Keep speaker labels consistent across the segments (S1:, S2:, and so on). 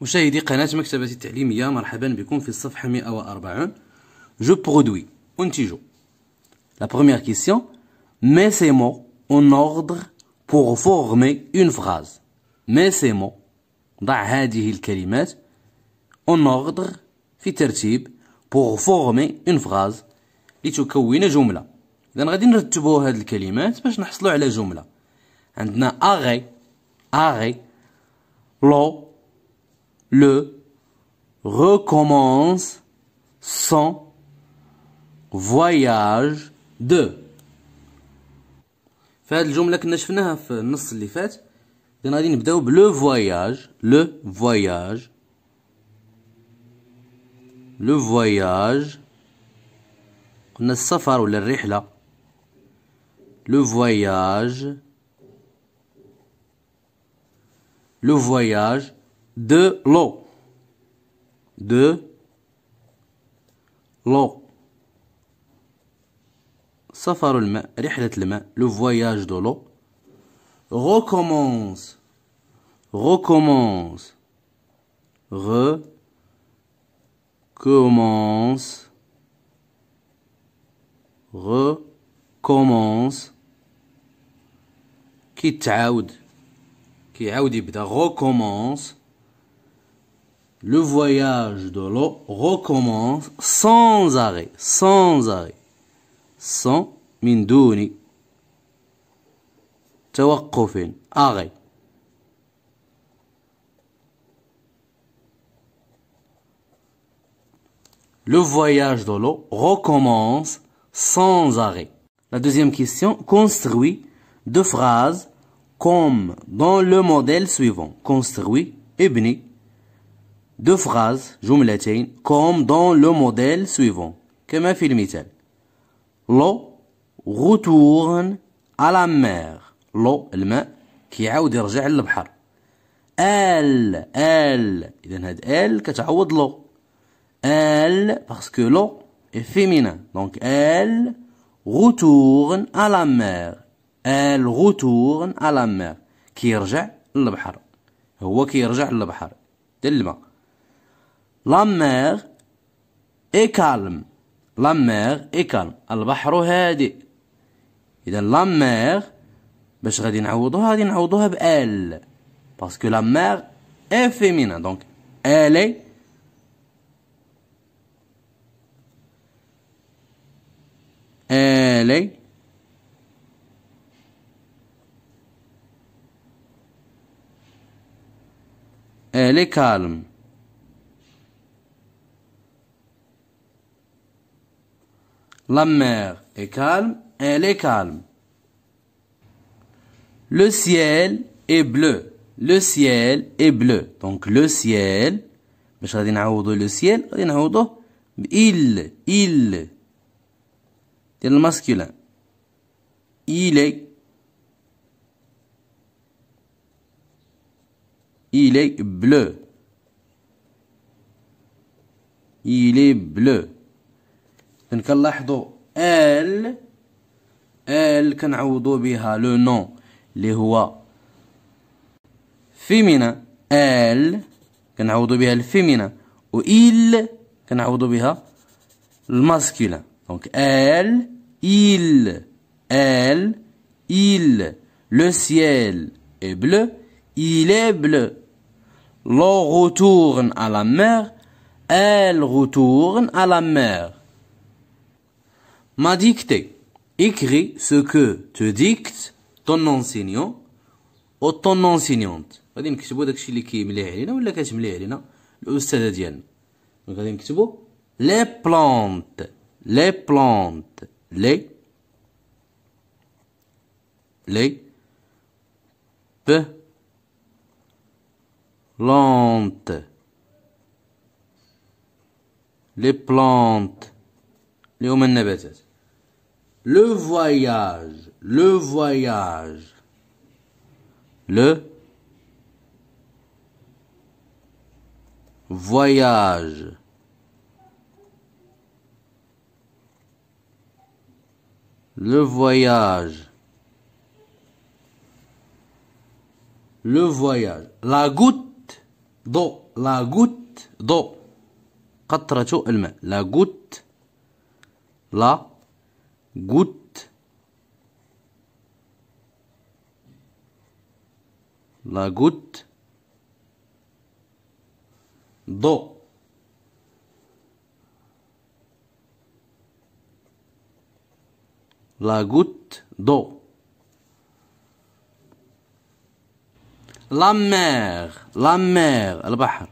S1: مشاهدي قناة مكتبة التعليمية مرحبا بكم في الصفحة 140 جو برودوي انتجو لا بروميير كيسيون مي سي مو اون اوردر بوغ فورمي اون فراز مي سي مو ضع هذه الكلمات اون اوردر في ترتيب بوغ فورمي اون فراز لتكون جملة إذا غادي نرتبوا هذه الكلمات باش نحصلوا على جملة عندنا أغي أغي لو le recommence son voyage de فهاد هذه الجملة كنا شفناها في النص اللي فات كنا غادي نبداو بلو فواياج لو فواياج لو فواياج قلنا السفر ولا الرحلة لو فواياج لو فواياج de l'eau. De l'eau. سفر الماء le voyage de l'eau recommence recommence recommence recommence qui qui qui يعاود يبدا recommence le voyage de l'eau recommence sans arrêt, sans arrêt. Sans min douni. arrêt. Le voyage de l'eau recommence sans arrêt. La deuxième question construit deux phrases comme dans le modèle suivant. Construit, ibni, دو فغاز جملتين كوم دون لو موديل سويفون كما في المثال لو غوتورن على مير لو الماء كيعاود يرجع للبحر ال ال اذا هاد ال كتعوض لو ال باسكو لو فيمينا دونك ال غوتورن على المير ال غوتورن على المير كيرجع للبحر هو كيرجع للبحر دل الماء لا مير اي كالم لا مير اي كالم البحر هادئ اذا لا مير باش غادي نعوضوها غادي نعوضوها ب ال باسكو لا مير اي فيمينا دونك الي الي الي كالم La mer est calme, elle est calme. Le ciel est bleu. Le ciel est bleu. Donc le ciel, le ciel, il, il. C'est masculin. Il est. Il est bleu. Il est bleu. إذن كنلاحظوا ال ال كنعوضوا بها لو نو اللي هو فيمينا ال كنعوضوا بها الفيمينا و إل كنعوضوا بها الماسكيلا دونك ال إل ال إل لو سيال est bleu, il est bleu. L'eau retourne à la mer, elle retourne à la mer. m'a dicté. Écris ce que te dicte ton enseignant ou ton enseignante. غادي نكتبو داكشي اللي كيمليه علينا ولا كتمليه علينا ديالنا غادي نكتبو لي لي لي لي les plantes les plantes les hommes le voyage, le voyage. Le voyage. Le voyage. Le voyage. La goutte d'eau. La goutte d'eau. goutte La goutte. La جوت لا جوت دو لا جوت دو لا مير لا مير البحر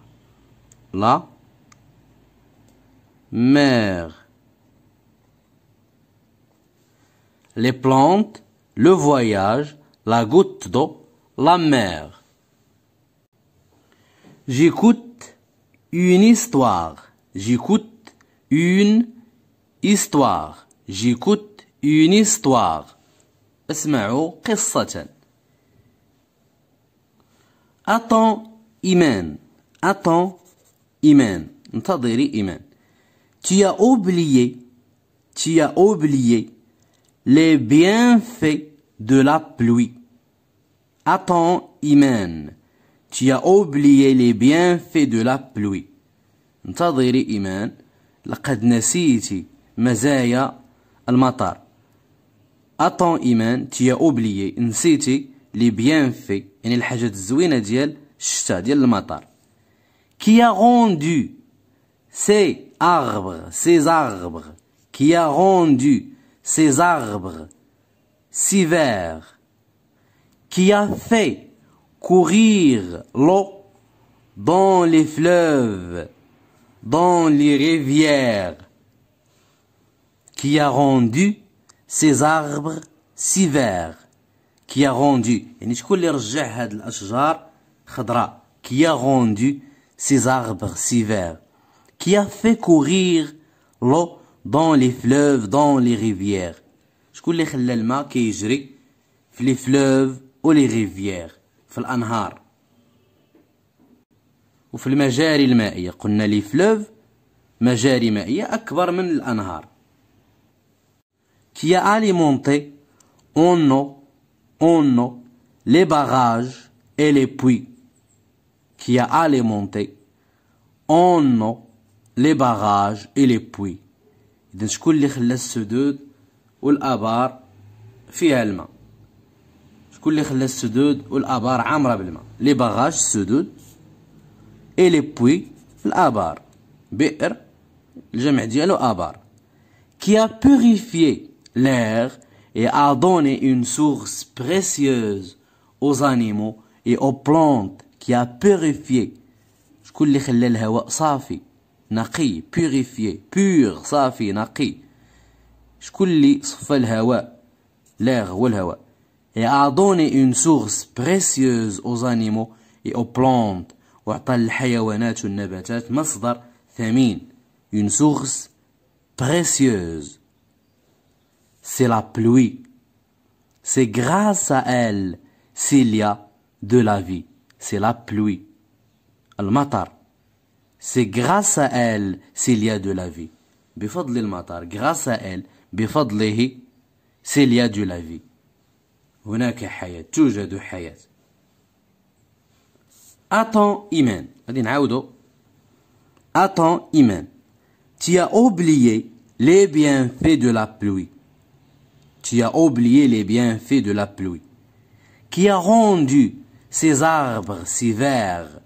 S1: لا مير les plantes, le voyage, la goutte d'eau, la mer. J'écoute une histoire. J'écoute une histoire. J'écoute une histoire. اسمعوا قصة. Attends Iman. Attends Imen Tu as oublié. Tu as oublié les bienfaits de la pluie. Attends, Iman, tu as oublié les bienfaits de la pluie. انتظري إيمان لقد نسيت مزايا المطر أطون إيمان تيا أوبليي نسيتي لي بيان في يعني الحاجات الزوينة ديال الشتاء ديال المطر كي غوندو سي أغبغ سي زغبغ كي غوندو ces arbres si verts, qui a fait courir l'eau dans les fleuves, dans les rivières, qui a rendu ces arbres si verts, qui a rendu, qui a rendu ces arbres si verts, qui a fait courir l'eau dans les fleuves, dans les rivières. شكون اللي خلى الماء كيجري في لي فلوف و les ريفيير في المجاري قلنا مجاري من alimenté en eau les barrages et les puits qui a alimenté en eau les barrages et les puits إذن شكون اللي خلى السدود والآبار فيها الماء شكون اللي خلى السدود والآبار عامرة بالماء لي باغاج السدود إي لي بوي الآبار بئر الجمع ديالو آبار كي أ purifié لاغ إي أ دوني أون سورس بريسيوز أو animaux إي أو بلونت كي أ purifié شكون اللي خلى الهواء صافي نقي purifié pur صافي نقي شكون اللي صفى الهواء l'air والهواء et a donné une source précieuse aux animaux et aux plantes وعطى الحيوانات والنباتات مصدر ثمين une source précieuse c'est la pluie c'est grâce à elle s'il y a de la vie c'est la pluie المطر c'est grâce à elle s'il y a de la vie. grâce à elle s'il y a de la vie. هناك حياة توجد حياة. Attends iman. غادي Attends Tu as oublié les bienfaits de la pluie. Tu as oublié les bienfaits de la pluie qui a rendu ces arbres si verts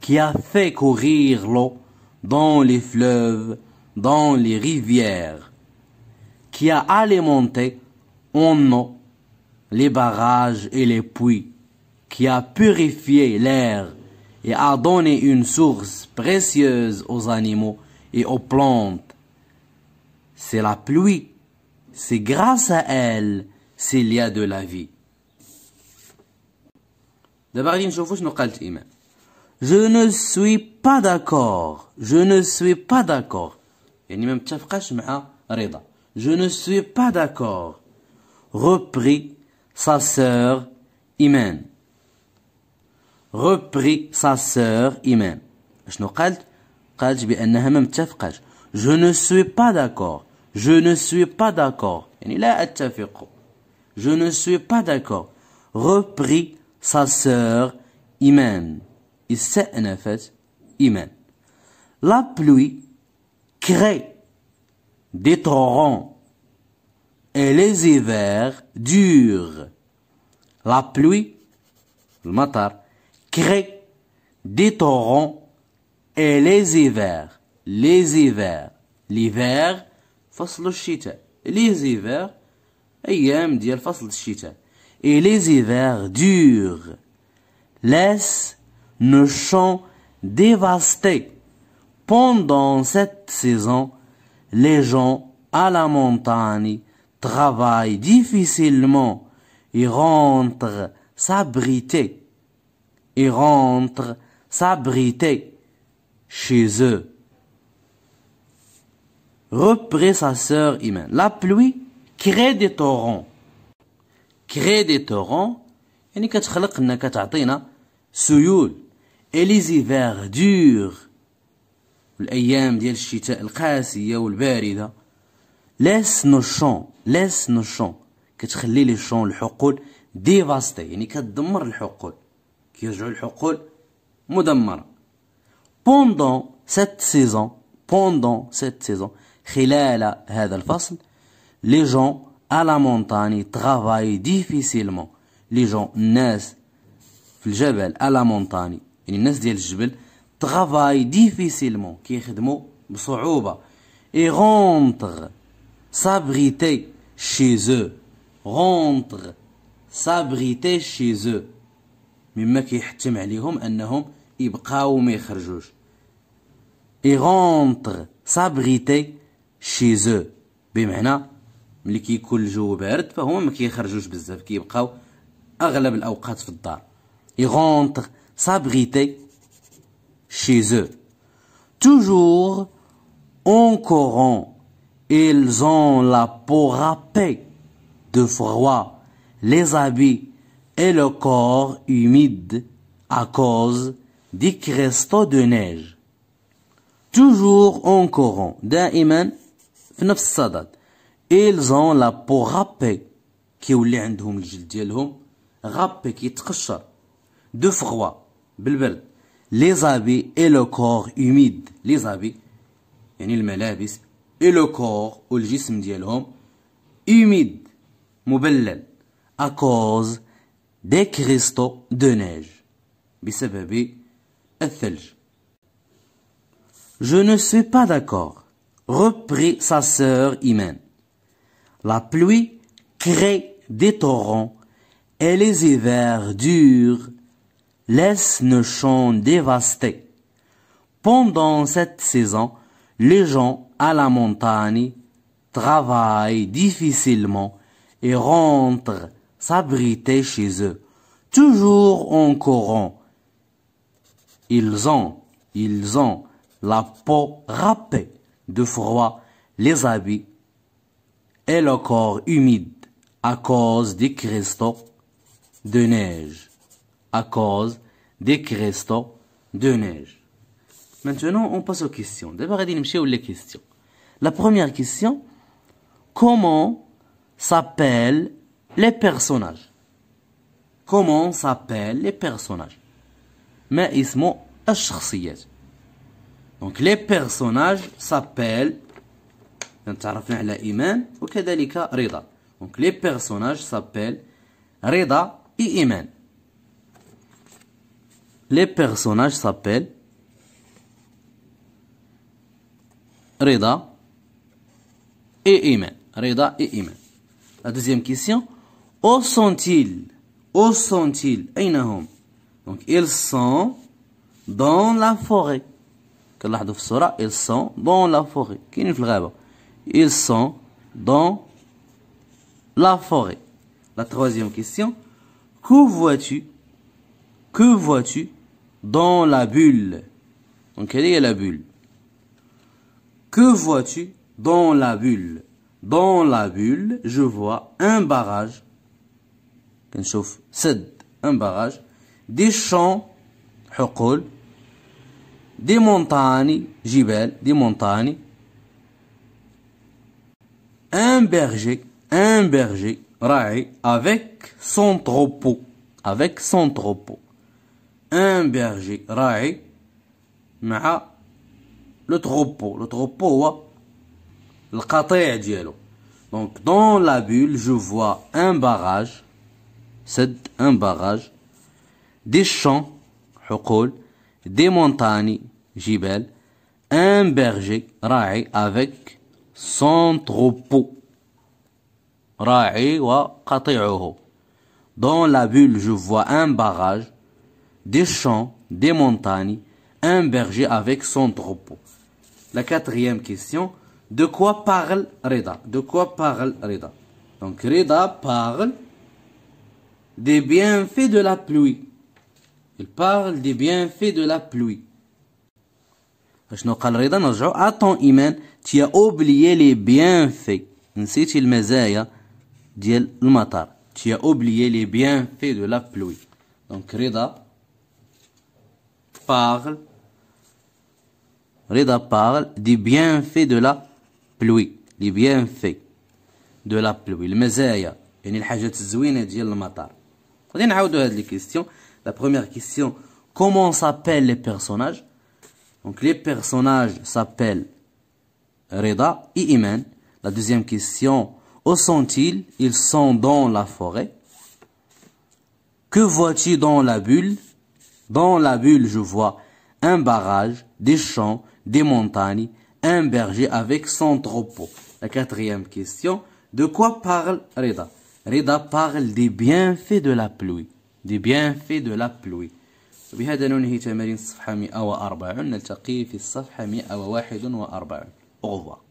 S1: qui a fait courir l'eau dans les fleuves, dans les rivières, qui a alimenté en eau les barrages et les puits, qui a purifié l'air et a donné une source précieuse aux animaux et aux plantes. C'est la pluie, c'est grâce à elle s'il y a de la vie. Je ne suis pas d'accord. Je ne suis pas d'accord. Je ne suis pas d'accord. Reprit sa sœur Imen. Reprit sa sœur Imen. Je ne suis pas d'accord. Je ne suis pas d'accord. Je ne suis pas d'accord. Reprit sa sœur Imen. La pluie crée des torrents et les hivers durent. La pluie, le matar, crée des torrents et les hivers. Les hivers. L'hiver, Les hivers, et les hivers durent. Laisse ne sont dévastés. Pendant cette saison, les gens à la montagne travaillent difficilement et rentrent s'abriter. Ils rentrent s'abriter chez eux. repris sa sœur Imane. La pluie crée des torrents. Crée des torrents. يعني كتخلق كتعطينا سيول et les hivers durs الأيام ديال الشتاء القاسية والباردة laisse nos champs laisse nos champs كتخلي لي شون الحقول ديفاستي يعني كتدمر الحقول كيرجعوا الحقول مدمرة pendant cette saison pendant cette saison خلال هذا الفصل les gens à la montagne travaillent difficilement les gens الناس في الجبل à la montagne يعني الناس ديال الجبل طغافاي ديفيسيلمون كيخدموا بصعوبه اي غونطغ سابغيتي شي زو غونطغ سابغيتي شي زو مما كيحتم عليهم انهم يبقاو ما يخرجوش اي غونطغ سابغيتي شي زو بمعنى ملي كيكون الجو بارد فهما ما كيخرجوش بزاف كيبقاو اغلب الاوقات في الدار اي غونطغ s'abriter chez eux. Toujours en Coran, ils ont la peau râpée de froid, les habits et le corps humide à cause des cristaux de neige. Toujours en Coran, d'un iman, Ils ont la peau râpée qui le Qui ديالهم qui De froid les habits et le corps humide les habits et le corps humide à cause des cristaux de neige Je ne suis pas d'accord, reprit sa sœur Imen. La pluie crée des torrents et les hivers durent laisse nos champs dévastés. Pendant cette saison, les gens à la montagne travaillent difficilement et rentrent s'abriter chez eux, toujours en courant. Ils ont, ils ont la peau râpée de froid, les habits et le corps humide à cause des cristaux de neige à cause des cristaux de neige. Maintenant, on passe aux questions. D'abord, les questions. La première question, comment s'appellent les personnages Comment s'appellent les personnages ما اسم الشخصيات Donc, les personnages s'appellent تعرفنا على personnages وكذلك s'appellent Rida et Iman. Les personnages s'appellent Reda et Imen. Reda et Imen. La deuxième question. Où sont-ils Où sont-ils Donc, ils sont dans la forêt. Ils sont dans la forêt. Ils sont dans la forêt. La troisième question. Que vois-tu Que vois-tu dans la bulle. Donc, quelle est la bulle Que vois-tu dans la bulle Dans la bulle, je vois un barrage. Un barrage. Des champs. Des montagnes. Des montagnes. Un berger. Un berger. Ra'i. Avec son troupeau. Avec son troupeau un berger, ma le troupeau, le troupeau, wa. Le القطيع Donc dans la bulle, je vois un barrage, c'est un barrage, des champs, des montagnes, gibel, un berger, Ra'i, avec son troupeau. Ra'i wa Dans la bulle, je vois un barrage, des champs, des montagnes, un berger avec son troupeau. La quatrième question, de quoi parle Reda De quoi parle Reda Donc Reda parle des bienfaits de la pluie. Il parle des bienfaits de la pluie. Attends, Iman, tu as oublié les bienfaits. Tu as oublié les bienfaits de la pluie. Donc Reda parle, Rida parle des bienfaits de la pluie, les bienfaits de la pluie, le mazaya, les le questions. La comment s'appellent les personnages Donc les personnages s'appellent Reda et Iman. La deuxième question, où sont-ils Ils sont dans la forêt. Que vois-tu dans la bulle dans la bulle, je vois un barrage, des champs, des montagnes, un berger avec son troupeau. La quatrième question, de quoi parle Reda Reda parle des bienfaits de la pluie. Des bienfaits de la pluie. Au ننهي